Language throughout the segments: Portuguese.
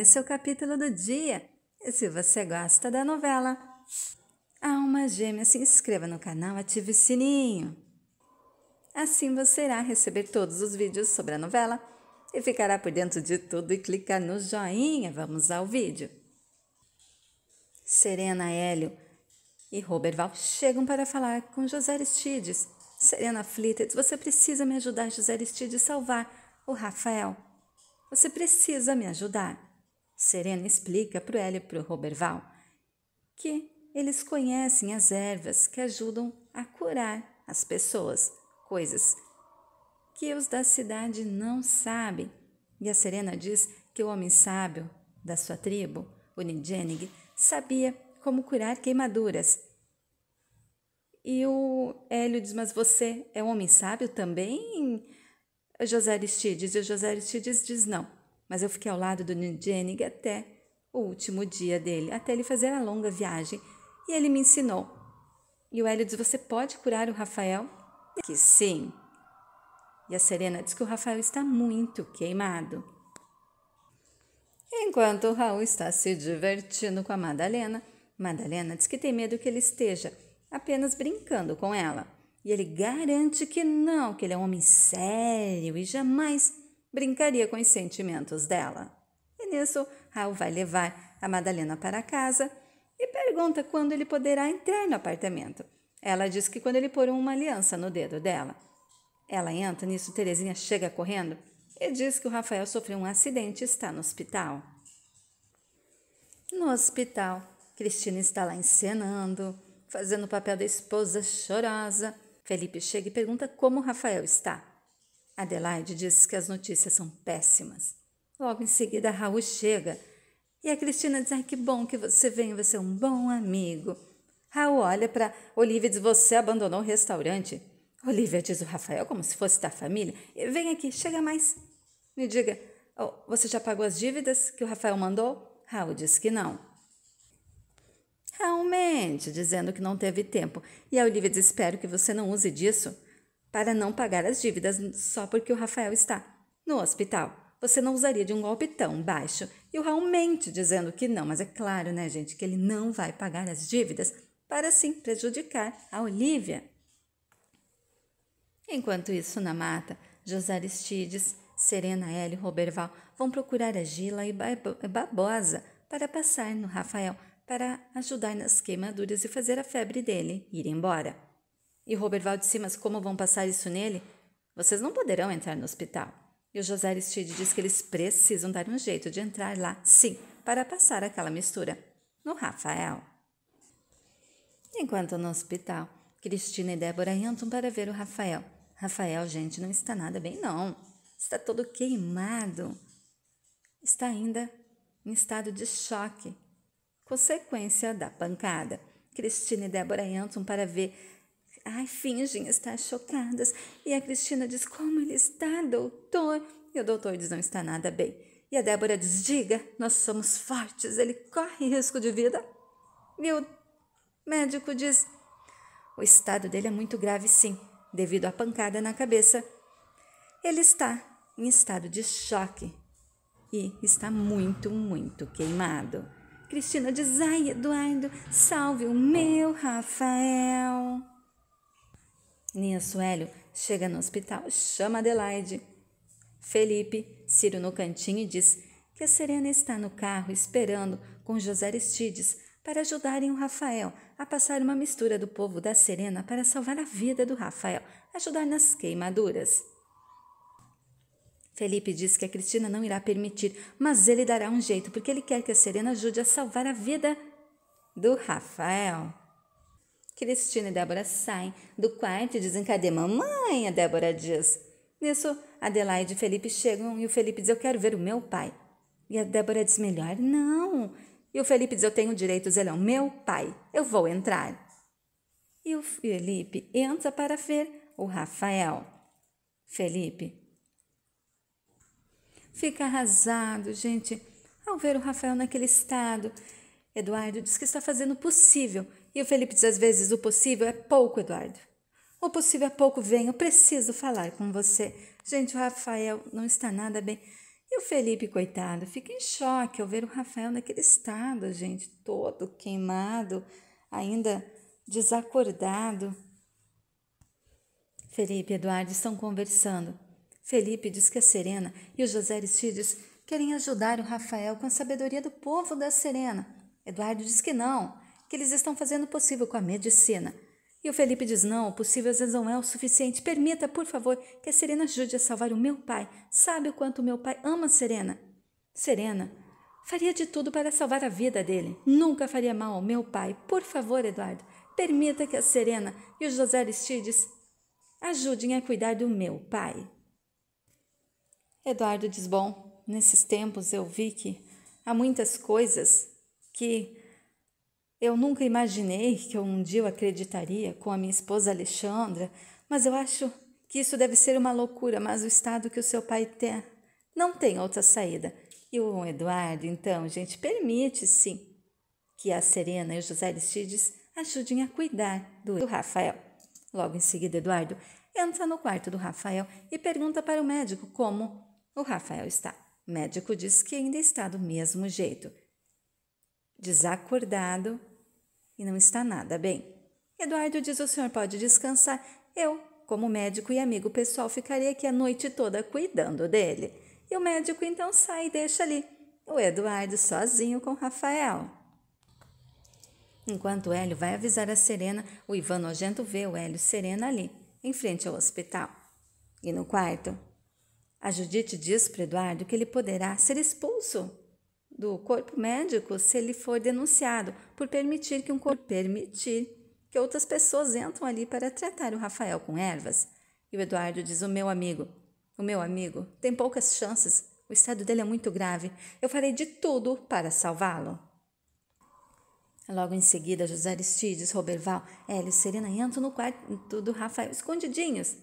esse é o capítulo do dia. E se você gosta da novela Alma Gêmea, se inscreva no canal, ative o sininho. Assim você irá receber todos os vídeos sobre a novela e ficará por dentro de tudo e clicar no joinha. Vamos ao vídeo. Serena Hélio e Robert Val chegam para falar com José Aristides. Serena aflita você precisa me ajudar, José Aristides, a salvar o Rafael. Você precisa me ajudar. Serena explica para o Hélio e para o Roberval que eles conhecem as ervas que ajudam a curar as pessoas, coisas que os da cidade não sabem. E a Serena diz que o homem sábio da sua tribo, o Nijenig, sabia como curar queimaduras. E o Hélio diz: Mas você é um homem sábio também? José Aristides. E o José Aristides diz: Não, mas eu fiquei ao lado do Jenning até o último dia dele, até ele fazer a longa viagem, e ele me ensinou. E o Hélio diz: Você pode curar o Rafael? Que sim. E a Serena diz que o Rafael está muito queimado. Enquanto o Raul está se divertindo com a Madalena, Madalena diz que tem medo que ele esteja apenas brincando com ela. E ele garante que não, que ele é um homem sério e jamais brincaria com os sentimentos dela. E nisso, Raul vai levar a Madalena para casa e pergunta quando ele poderá entrar no apartamento. Ela diz que quando ele pôr uma aliança no dedo dela. Ela entra, nisso Terezinha chega correndo e diz que o Rafael sofreu um acidente e está no hospital. No hospital, Cristina está lá encenando, fazendo o papel da esposa chorosa. Felipe chega e pergunta como Rafael está. Adelaide diz que as notícias são péssimas. Logo em seguida, Raul chega e a Cristina diz: Ai, que bom que você vem, você é um bom amigo. Raul olha para Olivia e diz: Você abandonou o restaurante. Olivia diz o Rafael, como se fosse da família: Vem aqui, chega mais. Me diga, oh, você já pagou as dívidas que o Rafael mandou? Raul diz que não. Realmente, dizendo que não teve tempo. E a Olivia diz: Espero que você não use disso para não pagar as dívidas só porque o Rafael está no hospital. Você não usaria de um golpe tão baixo. E o Raul mente dizendo que não, mas é claro, né, gente, que ele não vai pagar as dívidas para sim prejudicar a Olivia. Enquanto isso, na mata, José Aristides, Serena L e Roberval vão procurar a Gila e Babosa para passar no Rafael para ajudar nas queimaduras e fazer a febre dele ir embora e Robert Val de mas como vão passar isso nele? Vocês não poderão entrar no hospital. E o José Aristide diz que eles precisam dar um jeito de entrar lá, sim, para passar aquela mistura. No Rafael. Enquanto no hospital, Cristina e Débora entram para ver o Rafael. Rafael, gente, não está nada bem, não. Está todo queimado. Está ainda em estado de choque, consequência da pancada. Cristina e Débora entram para ver Ai, fingem estar chocadas. E a Cristina diz: Como ele está, doutor? E o doutor diz: Não está nada bem. E a Débora diz: Diga, nós somos fortes, ele corre risco de vida. E o médico diz: O estado dele é muito grave, sim, devido à pancada na cabeça. Ele está em estado de choque e está muito, muito queimado. Cristina diz: Ai, Eduardo, salve o meu Rafael. Ninha Suélio chega no hospital, chama Adelaide. Felipe, Ciro no cantinho e diz que a Serena está no carro esperando com José Aristides para ajudarem o Rafael a passar uma mistura do povo da Serena para salvar a vida do Rafael, ajudar nas queimaduras. Felipe diz que a Cristina não irá permitir, mas ele dará um jeito porque ele quer que a Serena ajude a salvar a vida do Rafael. Cristina e Débora saem do quarto e Cadê Mamãe, a Débora diz. Nisso, Adelaide e Felipe chegam e o Felipe diz: Eu quero ver o meu pai. E a Débora diz: Melhor não. E o Felipe diz: Eu tenho direito, Zelão, é meu pai, eu vou entrar. E o Felipe entra para ver o Rafael. Felipe fica arrasado, gente, ao ver o Rafael naquele estado. Eduardo diz que está fazendo o possível e o Felipe diz às vezes: o possível é pouco, Eduardo. O possível é pouco, venho, preciso falar com você. Gente, o Rafael não está nada bem. E o Felipe, coitado, fica em choque ao ver o Rafael naquele estado, gente, todo queimado, ainda desacordado. Felipe e Eduardo estão conversando. Felipe diz que a Serena e o José Aristides querem ajudar o Rafael com a sabedoria do povo da Serena. Eduardo diz que não, que eles estão fazendo o possível com a medicina. E o Felipe diz: Não, o possível às vezes não é o suficiente. Permita, por favor, que a Serena ajude a salvar o meu pai. Sabe o quanto meu pai ama a Serena. Serena faria de tudo para salvar a vida dele. Nunca faria mal ao meu pai. Por favor, Eduardo, permita que a Serena e o José Aristides ajudem a cuidar do meu pai. Eduardo diz: Bom, nesses tempos eu vi que há muitas coisas que eu nunca imaginei que um dia eu acreditaria com a minha esposa Alexandra, mas eu acho que isso deve ser uma loucura, mas o estado que o seu pai tem não tem outra saída. E o Eduardo, então, gente, permite sim que a Serena e o José Aristides ajudem a cuidar do Rafael. Logo em seguida, Eduardo entra no quarto do Rafael e pergunta para o médico como o Rafael está. O médico diz que ainda está do mesmo jeito, desacordado e não está nada bem. Eduardo diz: O senhor pode descansar. Eu, como médico e amigo pessoal, ficarei aqui a noite toda cuidando dele. E o médico então sai e deixa ali o Eduardo sozinho com Rafael. Enquanto Hélio vai avisar a Serena, o Ivan Nojento vê o Hélio Serena ali, em frente ao hospital. E no quarto, a Judite diz para Eduardo que ele poderá ser expulso do corpo médico se ele for denunciado por permitir que um corpo permitir que outras pessoas entram ali para tratar o Rafael com ervas. E o Eduardo diz: "O meu amigo, o meu amigo tem poucas chances. O estado dele é muito grave. Eu farei de tudo para salvá-lo." Logo em seguida, José Aristides, Roberval, Hélio e Serena entram no quarto do Rafael escondidinhos.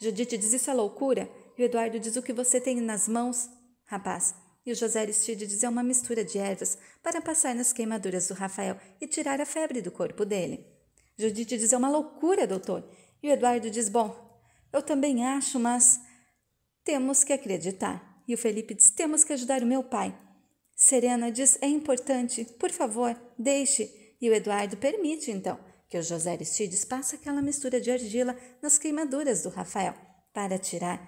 Judite diz: "Isso é loucura." E o Eduardo diz: "O que você tem nas mãos, rapaz?" E o José Aristides é uma mistura de ervas para passar nas queimaduras do Rafael e tirar a febre do corpo dele. Judite diz é uma loucura, doutor. E o Eduardo diz: Bom, eu também acho, mas temos que acreditar. E o Felipe diz: Temos que ajudar o meu pai. Serena diz: É importante, por favor, deixe. E o Eduardo permite, então, que o José Aristides passe aquela mistura de argila nas queimaduras do Rafael para tirar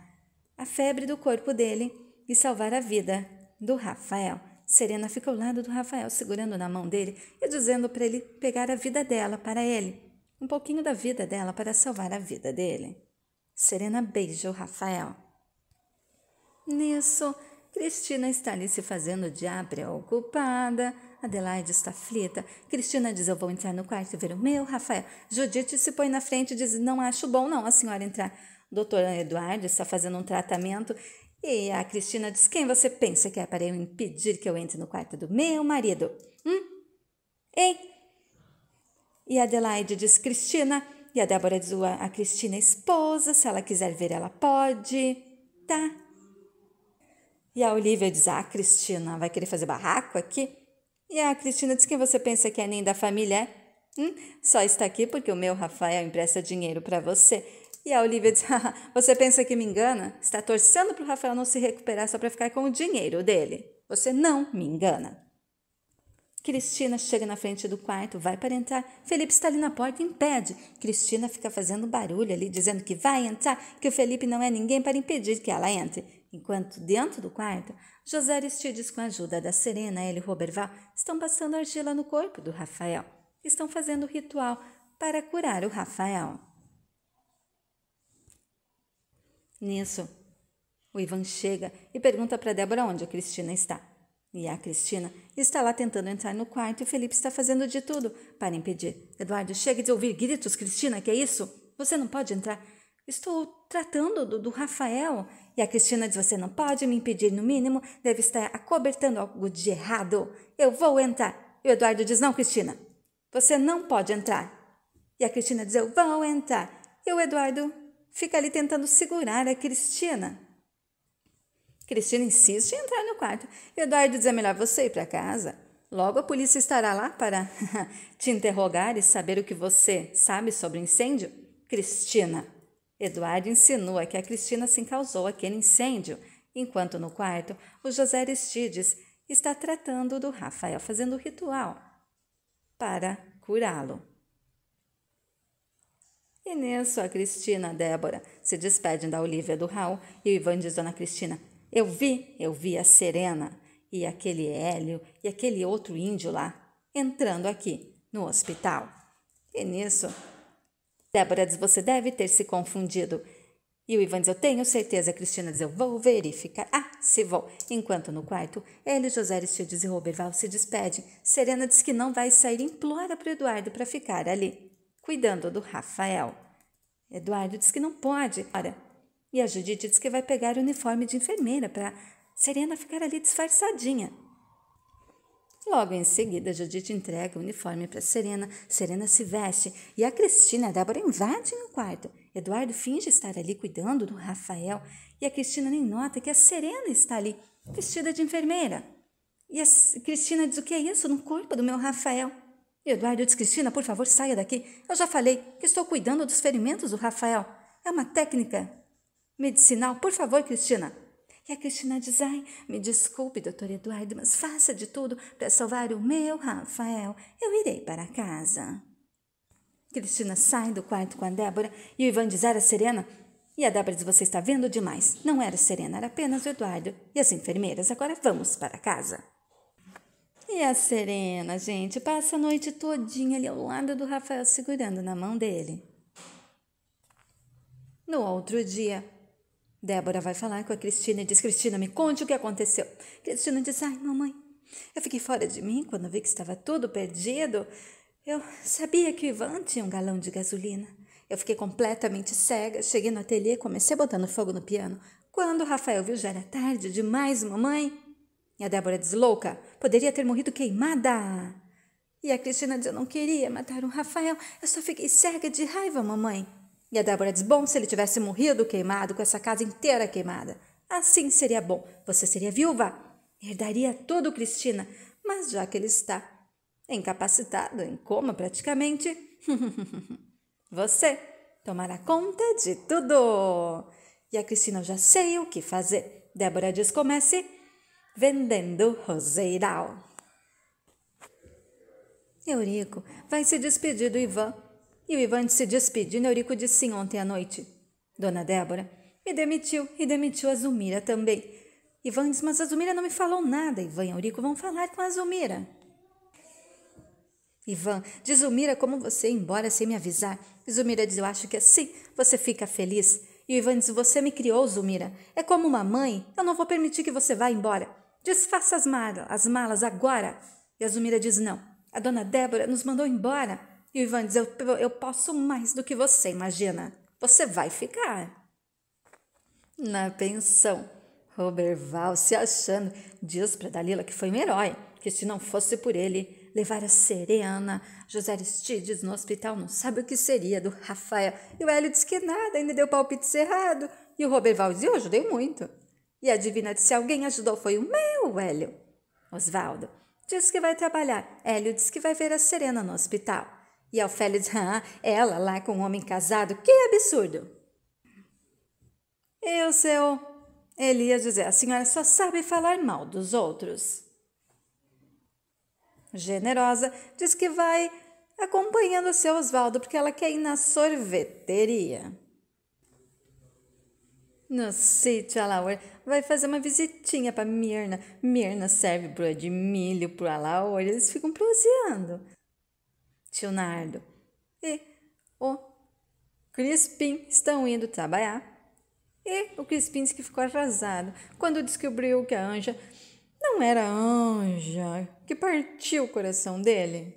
a febre do corpo dele e salvar a vida do Rafael, Serena fica ao lado do Rafael, segurando na mão dele e dizendo para ele pegar a vida dela para ele, um pouquinho da vida dela para salvar a vida dele. Serena beija o Rafael. Nisso, Cristina está ali se fazendo de preocupada. Adelaide está aflita. Cristina diz: Eu vou entrar no quarto e ver o meu, Rafael. Judite se põe na frente e diz: Não acho bom não a senhora entrar. doutor Eduardo está fazendo um tratamento e a Cristina diz: Quem você pensa que é para eu impedir que eu entre no quarto do meu marido? Hum? Ei! E a Adelaide diz: Cristina. E a Débora diz: A Cristina é esposa, se ela quiser ver, ela pode. Tá. E a Olivia diz: Ah, Cristina, vai querer fazer barraco aqui? E a Cristina diz: Quem você pensa que é nem da família? É? Hum? Só está aqui porque o meu Rafael empresta dinheiro para você. E a Olivia diz: Você pensa que me engana? Está torcendo para o Rafael não se recuperar só para ficar com o dinheiro dele. Você não me engana. Cristina chega na frente do quarto, vai para entrar. Felipe está ali na porta e impede. Cristina fica fazendo barulho ali, dizendo que vai entrar, que o Felipe não é ninguém para impedir que ela entre. Enquanto dentro do quarto, José Aristides, com a ajuda da Serena, ele e Roberval, estão passando argila no corpo do Rafael. Estão fazendo o ritual para curar o Rafael. Nisso, o Ivan chega e pergunta para Débora onde a Cristina está. E a Cristina está lá tentando entrar no quarto e Felipe está fazendo de tudo para impedir. Eduardo, chega de ouvir gritos, Cristina, que é isso? Você não pode entrar. Estou tratando do, do Rafael. E a Cristina diz: Você não pode me impedir, no mínimo, deve estar acobertando algo de errado. Eu vou entrar. E o Eduardo diz: Não, Cristina, você não pode entrar. E a Cristina diz: Eu vou entrar. E o Eduardo fica ali tentando segurar a Cristina. Cristina insiste em entrar no quarto. Eduardo diz: é melhor você ir para casa. Logo a polícia estará lá para te interrogar e saber o que você sabe sobre o incêndio. Cristina. Eduardo insinua que a Cristina se causou aquele incêndio, enquanto no quarto o José Aristides está tratando do Rafael, fazendo o ritual para curá-lo. E nisso, a Cristina, a Débora, se despedem da Olivia do Raul e o Ivan diz a Dona Cristina: Eu vi, eu vi a Serena e aquele Hélio e aquele outro índio lá entrando aqui no hospital. E nisso, Débora diz: Você deve ter se confundido. E o Ivan diz: Eu tenho certeza. A Cristina diz: Eu vou verificar. Ah, se vou. Enquanto no quarto, ele, José Aristides e Roberval se despedem. Serena diz que não vai sair, implora para Eduardo para ficar ali cuidando do Rafael. Eduardo diz que não pode. Ora, e a Judite diz que vai pegar o uniforme de enfermeira para Serena ficar ali disfarçadinha. Logo em seguida, Judite entrega o uniforme para Serena. Serena se veste e a Cristina e a Débora invadem o quarto. Eduardo finge estar ali cuidando do Rafael e a Cristina nem nota que a Serena está ali, vestida de enfermeira. E a Cristina diz: O que é isso no corpo do meu Rafael? Eduardo diz: Cristina, por favor, saia daqui. Eu já falei que estou cuidando dos ferimentos do Rafael. É uma técnica medicinal. Por favor, Cristina. E a Cristina diz: Ai, me desculpe, doutor Eduardo, mas faça de tudo para salvar o meu Rafael. Eu irei para casa. Cristina sai do quarto com a Débora e o Ivan diz: Era Serena? E a Débora diz: Você está vendo demais. Não era Serena, era apenas o Eduardo e as enfermeiras. Agora vamos para casa. E a Serena, gente, passa a noite todinha ali ao lado do Rafael segurando na mão dele. No outro dia, Débora vai falar com a Cristina e diz: Cristina, me conte o que aconteceu. Cristina diz: Ai, mamãe, eu fiquei fora de mim quando vi que estava tudo perdido. Eu sabia que o Ivan tinha um galão de gasolina. Eu fiquei completamente cega, cheguei no ateliê, e comecei botando fogo no piano. Quando o Rafael viu, já era tarde demais, mamãe. E a Débora diz: louca, poderia ter morrido queimada. E a Cristina diz: eu não queria matar o Rafael, eu só fiquei cega de raiva, mamãe. E a Débora diz: bom, se ele tivesse morrido queimado, com essa casa inteira queimada. Assim seria bom. Você seria viúva. Herdaria tudo, Cristina. Mas já que ele está incapacitado, em coma praticamente, você tomará conta de tudo. E a Cristina, eu já sei o que fazer. Débora diz: comece vendendo Roseiral. Eurico vai se despedir do Ivan. E o Ivan se despedindo, Eurico disse sim ontem à noite. Dona Débora me demitiu e demitiu a Zumira também. Ivan disse, mas a Zumira não me falou nada. Ivan e Eurico vão falar com a Zumira. Ivan, diz Zumira como você ir embora sem me avisar. Zumira diz, eu acho que assim você fica feliz. E o Ivan diz, você me criou, Zumira. É como uma mãe, eu não vou permitir que você vá embora. Desfaça as, malas, as malas agora. E a Zumira diz não. A dona Débora nos mandou embora. E o Ivan diz: eu, eu posso mais do que você, imagina. Você vai ficar. Na pensão, Roberval se achando, diz para Dalila que foi um herói, que se não fosse por ele, levar a Serena, José Aristides no hospital não sabe o que seria do Rafael. E o Hélio diz que nada, ainda deu palpite errado. E o Roberval diz: Eu ajudei muito. E adivina se alguém ajudou foi o meu Hélio. Osvaldo diz que vai trabalhar. Hélio diz que vai ver a Serena no hospital. E Alfélio diz: ah, ela lá com um homem casado, que absurdo! E o seu Elias dizer: a senhora só sabe falar mal dos outros. Generosa diz que vai acompanhando o seu Osvaldo porque ela quer ir na sorveteria. No sítio Alaor vai fazer uma visitinha para Mirna. Mirna serve broa de milho pro Alaor, eles ficam proseando. Tio Nardo e o Crispim estão indo trabalhar. E o Crispim disse que ficou arrasado quando descobriu que a Anja não era Anja, que partiu o coração dele.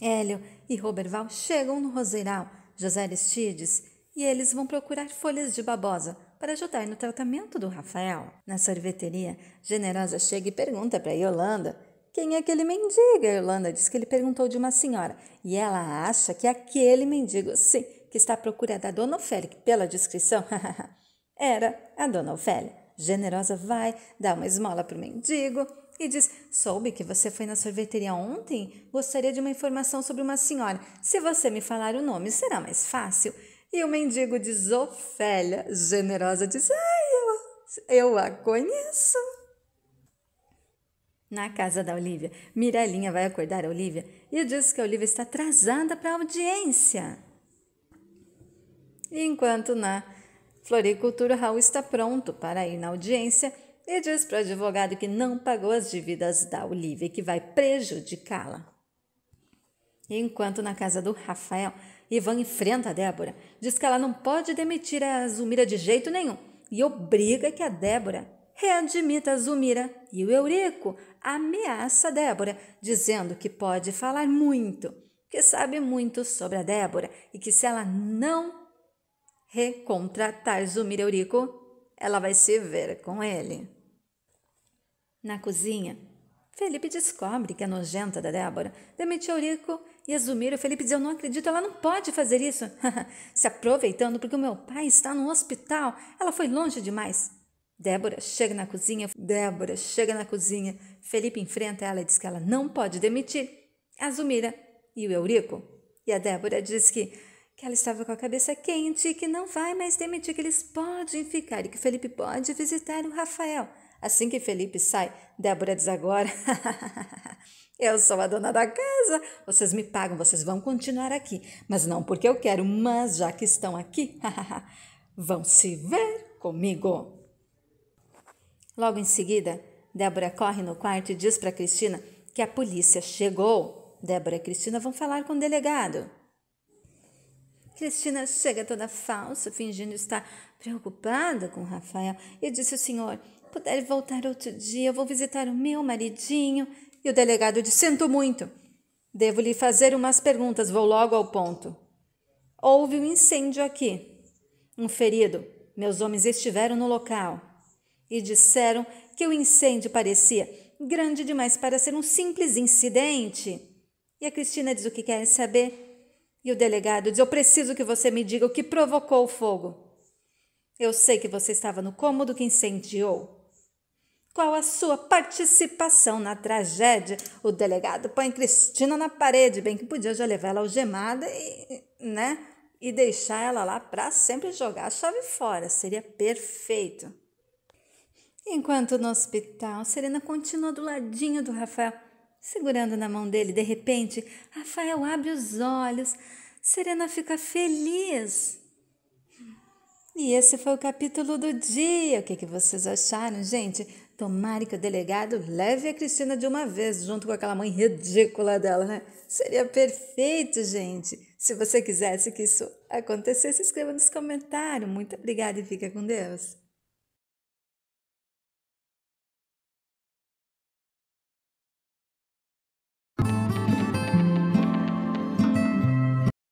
Hélio e Roberval chegam no Roseiral. José Aristides e eles vão procurar folhas de babosa para ajudar no tratamento do Rafael. Na sorveteria, Generosa chega e pergunta para Yolanda quem é aquele mendigo. A Yolanda diz que ele perguntou de uma senhora e ela acha que é aquele mendigo, sim, que está à procura da Dona Ofélia, que pela descrição era a Dona Ofélia. Generosa vai, dá uma esmola para o mendigo e diz: Soube que você foi na sorveteria ontem? Gostaria de uma informação sobre uma senhora. Se você me falar o nome, será mais fácil. E o mendigo de Zofélia, generosa, disse: Ah, eu, eu a conheço. Na casa da Olivia, Mirelinha vai acordar a Olivia e diz que a Olivia está atrasada para a audiência. Enquanto na floricultura, Raul está pronto para ir na audiência e diz para o advogado que não pagou as dívidas da Olivia e que vai prejudicá-la. Enquanto na casa do Rafael, Ivan enfrenta a Débora, diz que ela não pode demitir a Zumira de jeito nenhum e obriga que a Débora readmita a Zumira. E o Eurico ameaça a Débora, dizendo que pode falar muito, que sabe muito sobre a Débora e que se ela não recontratar Zumira Eurico, ela vai se ver com ele. Na cozinha, Felipe descobre que a nojenta da Débora demitiu Eurico e a Zumira, Felipe diz: Eu não acredito, ela não pode fazer isso. Se aproveitando porque o meu pai está no hospital. Ela foi longe demais. Débora chega na cozinha. Débora chega na cozinha. Felipe enfrenta ela e diz que ela não pode demitir. A Zumira e o Eurico. E a Débora diz que, que ela estava com a cabeça quente e que não vai mais demitir, que eles podem ficar e que Felipe pode visitar o Rafael. Assim que Felipe sai, Débora diz agora. Eu sou a dona da casa, vocês me pagam, vocês vão continuar aqui. Mas não porque eu quero, mas já que estão aqui, vão se ver comigo. Logo em seguida, Débora corre no quarto e diz para Cristina que a polícia chegou. Débora e Cristina vão falar com o delegado. Cristina chega toda falsa, fingindo estar preocupada com Rafael, e disse ao senhor: puder voltar outro dia, eu vou visitar o meu maridinho. E o delegado disse: Sinto muito. Devo lhe fazer umas perguntas, vou logo ao ponto. Houve um incêndio aqui. Um ferido. Meus homens estiveram no local e disseram que o incêndio parecia grande demais para ser um simples incidente. E a Cristina diz o que quer saber. E o delegado diz: Eu preciso que você me diga o que provocou o fogo. Eu sei que você estava no cômodo que incendiou. Qual a sua participação na tragédia? O delegado põe Cristina na parede, bem que podia já levar ela algemada e, né, e deixar ela lá para sempre jogar a chave fora. Seria perfeito. Enquanto no hospital, Serena continua do ladinho do Rafael, segurando na mão dele. De repente, Rafael abre os olhos. Serena fica feliz. E esse foi o capítulo do dia. O que, que vocês acharam, gente? Tomara que o delegado leve a Cristina de uma vez, junto com aquela mãe ridícula dela, né? Seria perfeito, gente. Se você quisesse que isso acontecesse, escreva nos comentários. Muito obrigada e fica com Deus.